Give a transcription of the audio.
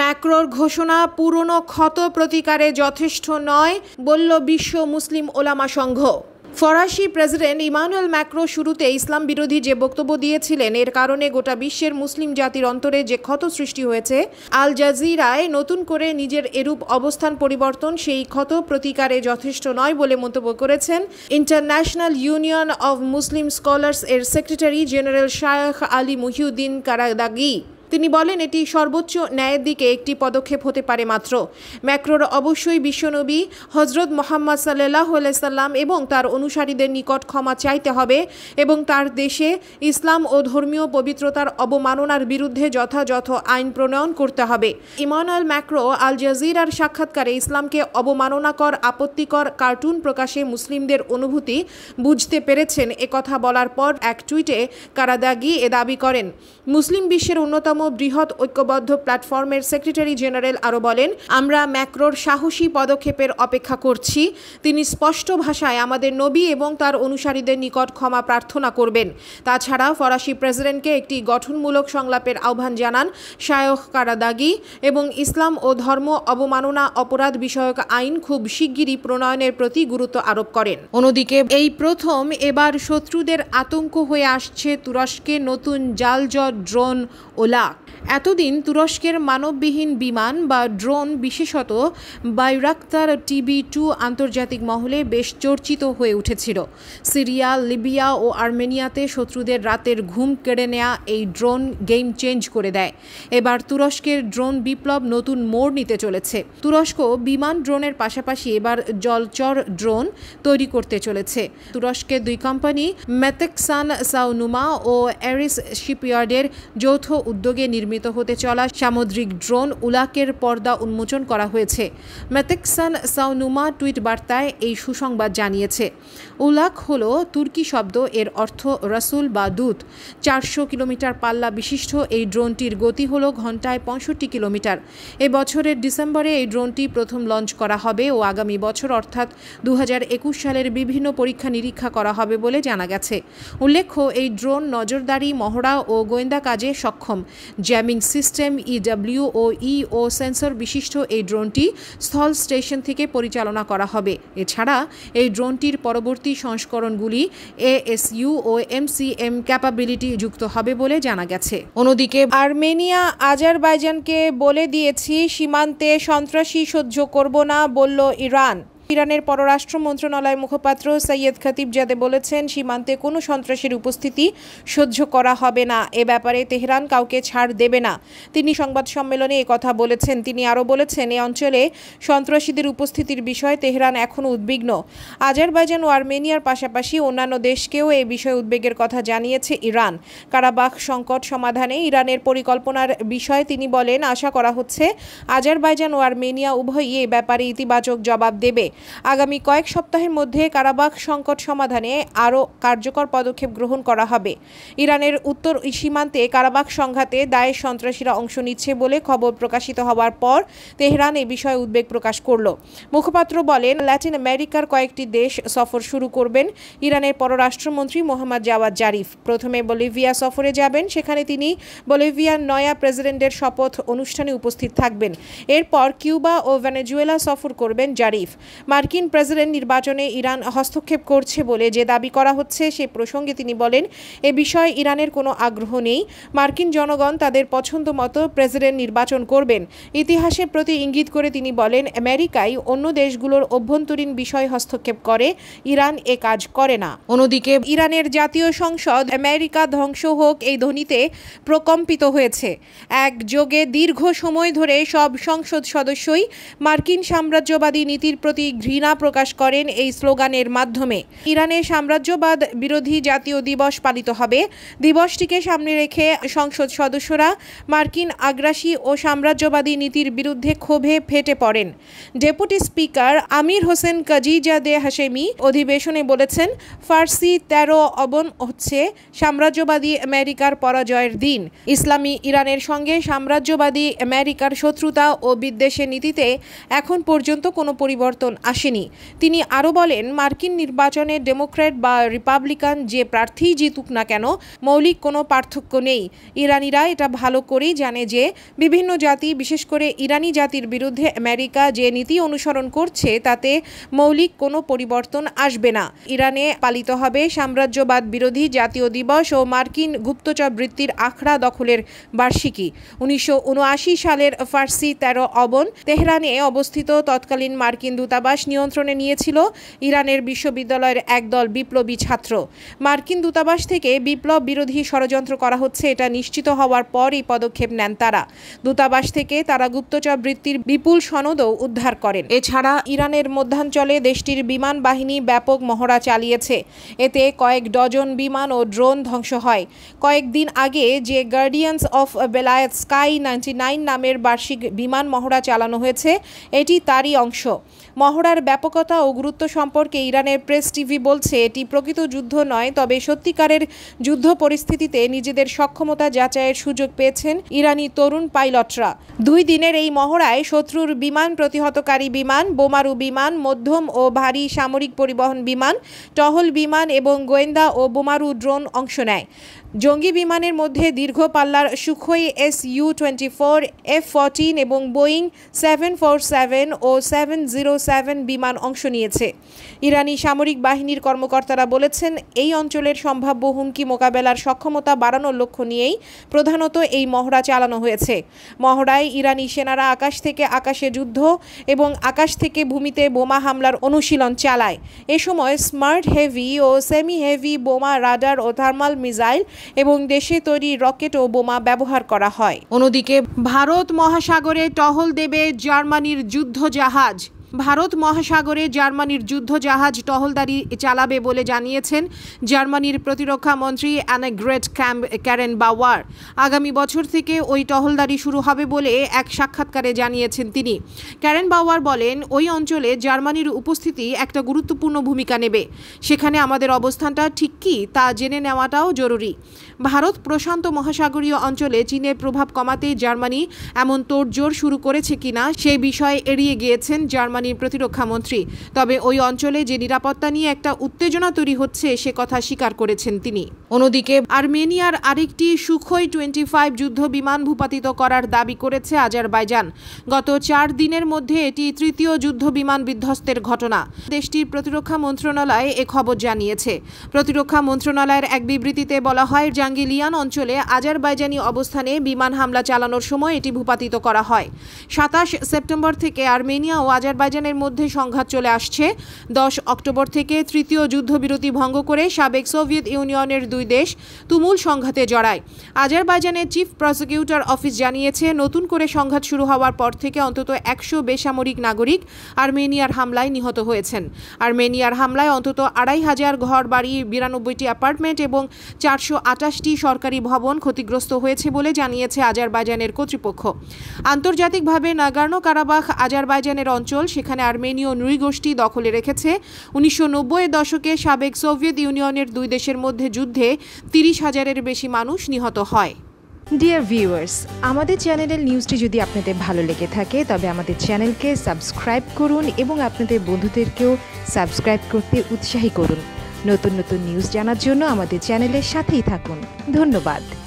ম্যাক্রোর ঘোষণা পুরনো ক্ষত প্রতিকারে যথেষ্ট নয় বলল বিশ্ব মুসলিম ওলামা সংঘ ফরাসি প্রেসিডেন্ট ইমানুয়েল ম্যাক্রো শুরুতে ইসলাম বিরোধী যে বক্তব্য দিয়েছিলেন এর কারণে গোটা বিশ্বের মুসলিম জাতির অন্তরে যে ক্ষত সৃষ্টি হয়েছে আল জাজিরায় নতুন করে নিজের এরূপ অবস্থান পরিবর্তন সেই ক্ষত প্রতিকারে যথেষ্ট নয় বলে মন্তব্য করেছেন international union of Muslim scholars এর secretary general Sheikh Ali Muhiuddin কারাদাগি তিনি বলেন এটি সর্বোচ্চ ন্যায়ের দিকে একটি পদক্ষেপ হতে পারে মাত্র ম্যাক্রোর অবশ্যই বিশ্বনবী হজরত মোহাম্মদ সাল্লাহ সাল্লাম এবং তার অনুসারীদের নিকট ক্ষমা চাইতে হবে এবং তার দেশে ইসলাম ও ধর্মীয় পবিত্রতার অবমাননার বিরুদ্ধে যথাযথ আইন প্রণয়ন করতে হবে ইমানুয়াল ম্যাক্রো আল জাজিরার সাক্ষাৎকারে ইসলামকে অবমাননাকর আপত্তিকর কার্টুন প্রকাশে মুসলিমদের অনুভূতি বুঝতে পেরেছেন একথা বলার পর এক টুইটে কারাদাগি এ দাবি করেন মুসলিম বিশ্বের অন্যতম বৃহৎ ঐক্যবদ্ধ প্ল্যাটফর্মের সেক্রেটারি জেনারেল আরও বলেন আমরা ম্যাক্রোর সাহসী পদক্ষেপের অপেক্ষা করছি তিনি স্পষ্ট ভাষায় আমাদের নবী এবং তার অনুসারীদের নিকট ক্ষমা প্রার্থনা করবেন তাছাড়া ফরাসি প্রেসিডেন্টকে একটি গঠনমূলক সংলাপের আহ্বান জানান শায়খ কারাদাগি এবং ইসলাম ও ধর্ম অবমাননা অপরাধ বিষয়ক আইন খুব শিগগিরই প্রণয়নের প্রতি গুরুত্ব আরোপ করেন অন্যদিকে এই প্রথম এবার শত্রুদের আতঙ্ক হয়ে আসছে তুরস্কে নতুন জালজট ড্রোন ওলা এতদিন তুরস্কের মানববিহীন বিমান বা ড্রোন বিশেষত বাইরাক্তার টিবি টু আন্তর্জাতিক মহলে বেশ চর্চিত হয়ে উঠেছিল সিরিয়া লিবিয়া ও আর্মেনিয়াতে শত্রুদের রাতের ঘুম কেড়ে নেয়া এই ড্রোন গেম চেঞ্জ করে দেয় এবার তুরস্কের ড্রোন বিপ্লব নতুন মোড় নিতে চলেছে তুরস্ক বিমান ড্রোনের পাশাপাশি এবার জলচর ড্রোন তৈরি করতে চলেছে তুরস্কের দুই কোম্পানি মেতেকসান সাউনুমা ও অ্যারিস শিপইয়ার্ডের যৌথ উদ্যোগে উদ্যোগে নির্মিত হতে চলা সামুদ্রিক ড্রোন উলাকের পর্দা উন্মোচন করা হয়েছে ম্যাথেকসান সাউনুমা টুইট বার্তায় এই সুসংবাদ জানিয়েছে উলাক হল তুর্কি শব্দ এর অর্থ রসুল বা দূত চারশো কিলোমিটার পাল্লা বিশিষ্ট এই ড্রোনটির গতি হল ঘন্টায় পঁয়ষট্টি কিলোমিটার এ বছরের ডিসেম্বরে এই ড্রোনটি প্রথম লঞ্চ করা হবে ও আগামী বছর অর্থাৎ দু সালের বিভিন্ন পরীক্ষা নিরীক্ষা করা হবে বলে জানা গেছে উল্লেখ্য এই ড্রোন নজরদারি মহড়া ও গোয়েন্দা কাজে সক্ষম জ্যামিং সিস্টেম ইডাব্লিউ e ও ই e ও সেন্সর বিশিষ্ট এই ড্রোনটি স্থল স্টেশন থেকে পরিচালনা করা হবে এছাড়া এই ড্রোনটির পরবর্তী সংস্করণগুলি এএসইউ ও এমসিএম ক্যাপাবিলিটি যুক্ত হবে বলে জানা গেছে অন্যদিকে আর্মেনিয়া আজারবাইজানকে বলে দিয়েছি সীমান্তে সন্ত্রাসী সহ্য করব না বলল ইরান ইরানের পররাষ্ট্র মন্ত্রণালয় মুখপাত্র সৈয়দ খতিব জাদে বলেছেন সীমান্তে কোনো সন্ত্রাসীর উপস্থিতি সহ্য করা হবে না এ ব্যাপারে তেহরান কাউকে ছাড় দেবে না তিনি সংবাদ সম্মেলনে কথা বলেছেন তিনি আরও বলেছেন এ অঞ্চলে সন্ত্রাসীদের উপস্থিতির বিষয়ে তেহরান এখনও উদ্বিগ্ন আজারবাইজান ও আর্মেনিয়ার পাশাপাশি অন্যান্য দেশকেও এ বিষয়ে উদ্বেগের কথা জানিয়েছে ইরান কারাবাখ সংকট সমাধানে ইরানের পরিকল্পনার বিষয়ে তিনি বলেন আশা করা হচ্ছে আজারবাইজান ও আর্মেনিয়া উভয়ই এ ব্যাপারে ইতিবাচক জবাব দেবে আগামী কয়েক সপ্তাহের মধ্যে কারাবাক সংকট সমাধানে আরও কার্যকর পদক্ষেপ গ্রহণ করা হবে ইরানের উত্তর সীমান্তে কারাবাক সংঘাতে দায়ের সন্ত্রাসীরা অংশ নিচ্ছে বলে খবর প্রকাশিত হওয়ার পর তেহরান এ বিষয়ে উদ্বেগ প্রকাশ করল মুখপাত্র বলেন ল্যাটিন আমেরিকার কয়েকটি দেশ সফর শুরু করবেন ইরানের পররাষ্ট্রমন্ত্রী মোহাম্মদ জাওয়াদ জারিফ প্রথমে বলিভিয়া সফরে যাবেন সেখানে তিনি বলিভিয়ার নয়া প্রেসিডেন্টের শপথ অনুষ্ঠানে উপস্থিত থাকবেন এরপর কিউবা ও ভেনেজুয়েলা সফর করবেন জারিফ মার্কিন প্রেসিডেন্ট নির্বাচনে ইরান হস্তক্ষেপ করছে বলে যে দাবি করা হচ্ছে সে প্রসঙ্গে তিনি বলেন এ বিষয়ে ইরানের কোনো আগ্রহ নেই মার্কিন জনগণ তাদের পছন্দ মতো প্রেসিডেন্ট নির্বাচন করবেন ইতিহাসের প্রতি ইঙ্গিত করে তিনি বলেন আমেরিকাই অন্য দেশগুলোর অভ্যন্তরীণ বিষয় হস্তক্ষেপ করে ইরান এ কাজ করে না অন্যদিকে ইরানের জাতীয় সংসদ আমেরিকা ধ্বংস হোক এই ধ্বনিতে প্রকম্পিত হয়েছে একযোগে দীর্ঘ সময় ধরে সব সংসদ সদস্যই মার্কিন সাম্রাজ্যবাদী নীতির প্রতি ঘৃণা প্রকাশ করেন এই স্লোগানের মাধ্যমে ইরানে সাম্রাজ্যবাদ বিরোধী জাতীয় দিবস পালিত হবে দিবসটিকে সামনে রেখে সংসদ সদস্যরা মার্কিন আগ্রাসী ও সাম্রাজ্যবাদী নীতির বিরুদ্ধে ক্ষোভে ফেটে পড়েন deputy speaker Amir Hossein Qazizadeh Hashemi অধিবেশনে বলেছেন ফার্সি তেরো অবন হচ্ছে সাম্রাজ্যবাদী আমেরিকার পরাজয়ের দিন ইসলামী ইরানের সঙ্গে সাম্রাজ্যবাদী আমেরিকার শত্রুতা ও বিদ্বেষের নীতিতে এখন পর্যন্ত কোনো পরিবর্তন আসেনি তিনি আরও বলেন মার্কিন নির্বাচনে ডেমোক্র্যাট বা রিপাবলিকান যে প্রার্থী জিতুক না কেন মৌলিক কোনো পার্থক্য নেই ইরানিরা এটা ভালো করেই জানে যে বিভিন্ন জাতি বিশেষ করে ইরানি জাতির বিরুদ্ধে আমেরিকা যে নীতি অনুসরণ করছে তাতে মৌলিক কোনো পরিবর্তন আসবে না ইরানে পালিত হবে সাম্রাজ্যবাদ বিরোধী জাতীয় দিবস ও মার্কিন গুপ্তচর বৃত্তির আখড়া দখলের বার্ষিকী উনিশশো সালের ফার্সি তেরো অবন তেহরানে অবস্থিত তৎকালীন মার্কিন দূতাবাস দূতাবাস নিয়ন্ত্রণে নিয়েছিল ইরানের বিশ্ববিদ্যালয়ের একদল বিপ্লবী ছাত্র মার্কিন দূতাবাস থেকে বিপ্লব বিরোধী ষড়যন্ত্র করা হচ্ছে এটা নিশ্চিত হওয়ার পর এই পদক্ষেপ নেন তারা দূতাবাস থেকে তারা গুপ্তচর বৃত্তির বিপুল সনদও উদ্ধার করেন এছাড়া ইরানের মধ্যাঞ্চলে দেশটির বিমান বাহিনী ব্যাপক মহড়া চালিয়েছে এতে কয়েক ডজন বিমান ও ড্রোন ধ্বংস হয় কয়েকদিন আগে যে guardians of Velayat sky ninety নামের বার্ষিক বিমান মহড়া চালানো হয়েছে এটি তারই অংশ মহড়া বোমপোড়ার ব্যাপকতা ও গুরুত্ব সম্পর্কে ইরানের প্রেস টিভি বলছে এটি প্রকৃত যুদ্ধ নয় তবে সত্যিকারের যুদ্ধ পরিস্থিতিতে নিজেদের সক্ষমতা যাচাইয়ের সুযোগ পেয়েছেন ইরানি তরুণ পাইলটরা দুই দিনের এই মহড়ায় শত্রুর বিমান প্রতিহতকারী বিমান বোমারু বিমান মধ্যম ও ভারী সামরিক পরিবহন বিমান টহল বিমান এবং গোয়েন্দা ও বোমারু ড্রোন অংশ নেয় জঙ্গি বিমানের মধ্যে দীর্ঘ পাল্লার Sukhoi S U twenty four F fourteen এবং বোয়িং সেভেন ফোর সেভেন ও সেভেন জিরো সেভেন বিমান অংশ নিয়েছে ইরানি সামরিক বাহিনীর কর্মকর্তারা বলেছেন এই অঞ্চলের সম্ভাব্য হুমকি মোকাবেলার সক্ষমতা বাড়ানোর লক্ষ্য নিয়েই প্রধানত এই মহড়া চালানো হয়েছে মহড়ায় ইরানি সেনারা আকাশ থেকে আকাশে যুদ্ধ এবং আকাশ থেকে ভূমিতে বোমা হামলার অনুশীলন চালায় এ সময় স্মার্ট হেভি ও সেমি হেভি বোমা রাডার ও থার্মাল মিসাইল এবং দেশে তৈরি রকেট ও বোমা ব্যবহার করা হয় অন্যদিকে ভারত মহাসাগরে টহল দেবে জার্মানির যুদ্ধ জাহাজ ভারত মহাসাগরে জার্মানির যুদ্ধজাহাজ টহলদারি চালাবে বলে জানিয়েছেন জার্মানির প্রতিরক্ষা মন্ত্রী গ্রেট ক্যাম্প ক্যারেন বাওয়ার আগামী বছর থেকে ওই টহলদারি শুরু হবে বলে এক সাক্ষাৎকারে জানিয়েছেন তিনি ক্যারেন বাওয়ার বলেন ওই অঞ্চলে জার্মানির উপস্থিতি একটা গুরুত্বপূর্ণ ভূমিকা নেবে সেখানে আমাদের অবস্থানটা ঠিক কী তা জেনে নেওয়াটাও জরুরি ভারত প্রশান্ত মহাসাগরীয় অঞ্চলে চীনের প্রভাব কমাতে জার্মানি এমন তোড়জোড় শুরু করেছে কিনা সেই বিষয়ে এড়িয়ে গিয়েছেন জার্মানি প্রতিরক্ষা প্রতিরক্ষামন্ত্রী তবে ওই অঞ্চলে যে নিরাপত্তা নিয়ে একটা উত্তেজনা তৈরি হচ্ছে সে কথা স্বীকার করেছেন তিনি অন্যদিকে আর্মেনিয়ার আরেকটি সুখই টোয়েন্টি ফাইভ যুদ্ধ বিমান ভূপাতিত করার দাবি করেছে আজারবাইজান গত চার দিনের মধ্যে এটি তৃতীয় যুদ্ধ বিমান বিধ্বস্তের ঘটনা দেশটির প্রতিরক্ষা মন্ত্রণালয় এ খবর জানিয়েছে প্রতিরক্ষা মন্ত্রণালয়ের এক বিবৃতিতে বলা হয় জাঙ্গিলিয়ান অঞ্চলে আজারবাইজানি অবস্থানে বিমান হামলা চালানোর সময় এটি ভূপাতিত করা হয় সাতাশ সেপ্টেম্বর থেকে আর্মেনিয়া ও আজারবাইজান আজারবাইজানের মধ্যে সংঘাত চলে আসছে দশ অক্টোবর থেকে তৃতীয় যুদ্ধবিরতি ভঙ্গ করে সাবেক সোভিয়েত ইউনিয়নের দুই দেশ তুমুল সংঘাতে জড়ায় আজারবাইজানের চিফ প্রসিকিউটর অফিস জানিয়েছে নতুন করে সংঘাত শুরু হওয়ার পর থেকে অন্তত একশো বেসামরিক নাগরিক আর্মেনিয়ার হামলায় নিহত হয়েছেন আর্মেনিয়ার হামলায় অন্তত আড়াই হাজার ঘর বাড়ি বিরানব্বইটি অ্যাপার্টমেন্ট এবং চারশো আটাশটি সরকারি ভবন ক্ষতিগ্রস্ত হয়েছে বলে জানিয়েছে আজারবাইজানের কর্তৃপক্ষ আন্তর্জাতিকভাবে নাগার্নো কারাবাখ আজারবাইজানের অঞ্চল সেখানে আর্মেনীয় নৃগোষ্ঠী দখলে রেখেছে উনিশশো নব্বইয়ের দশকে সাবেক সোভিয়েত ইউনিয়নের দুই দেশের মধ্যে যুদ্ধে তিরিশ হাজারের বেশি মানুষ নিহত হয় ডিয়ার ভিউয়ার্স আমাদের চ্যানেলের নিউজটি যদি আপনাদের ভালো লেগে থাকে তবে আমাদের চ্যানেলকে সাবস্ক্রাইব করুন এবং আপনাদের বন্ধুদেরকেও সাবস্ক্রাইব করতে উৎসাহী করুন নতুন নতুন নিউজ জানার জন্য আমাদের চ্যানেলের সাথেই থাকুন ধন্যবাদ